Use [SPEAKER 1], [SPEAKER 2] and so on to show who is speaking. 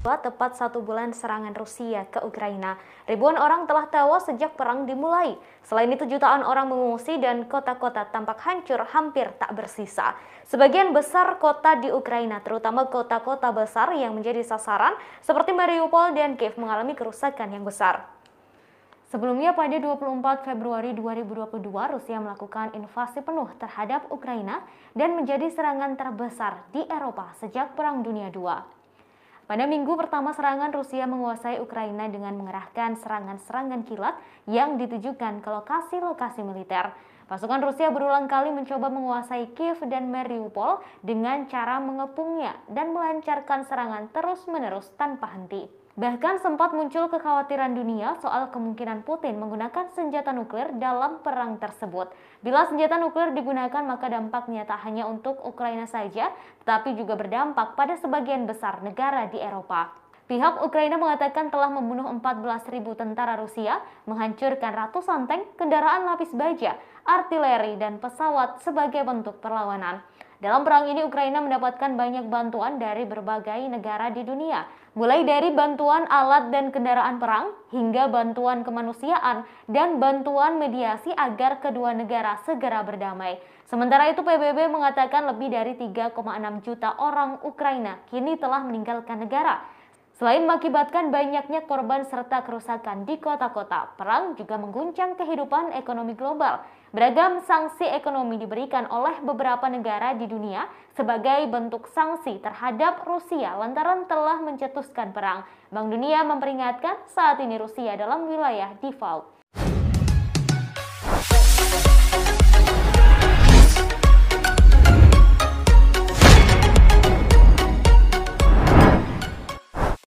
[SPEAKER 1] tepat satu bulan serangan Rusia ke Ukraina. Ribuan orang telah tewas sejak perang dimulai. Selain itu jutaan orang mengungsi dan kota-kota tampak hancur hampir tak bersisa. Sebagian besar kota di Ukraina, terutama kota-kota besar yang menjadi sasaran seperti Mariupol dan Kiev mengalami kerusakan yang besar. Sebelumnya pada 24 Februari 2022 Rusia melakukan invasi penuh terhadap Ukraina dan menjadi serangan terbesar di Eropa sejak Perang Dunia II. Pada minggu pertama serangan, Rusia menguasai Ukraina dengan mengerahkan serangan-serangan kilat yang ditujukan ke lokasi-lokasi militer. Pasukan Rusia berulang kali mencoba menguasai Kiev dan Mariupol dengan cara mengepungnya dan melancarkan serangan terus-menerus tanpa henti. Bahkan sempat muncul kekhawatiran dunia soal kemungkinan Putin menggunakan senjata nuklir dalam perang tersebut. Bila senjata nuklir digunakan, maka dampaknya tak hanya untuk Ukraina saja, tetapi juga berdampak pada sebagian besar negara di Eropa. Pihak Ukraina mengatakan telah membunuh 14.000 tentara Rusia, menghancurkan ratusan tank, kendaraan lapis baja, artileri, dan pesawat sebagai bentuk perlawanan. Dalam perang ini Ukraina mendapatkan banyak bantuan dari berbagai negara di dunia, mulai dari bantuan alat dan kendaraan perang hingga bantuan kemanusiaan dan bantuan mediasi agar kedua negara segera berdamai. Sementara itu PBB mengatakan lebih dari 3,6 juta orang Ukraina kini telah meninggalkan negara Selain mengakibatkan banyaknya korban serta kerusakan di kota-kota, perang juga mengguncang kehidupan ekonomi global. Beragam sanksi ekonomi diberikan oleh beberapa negara di dunia sebagai bentuk sanksi terhadap Rusia lantaran telah mencetuskan perang. Bank Dunia memperingatkan saat ini Rusia dalam wilayah default.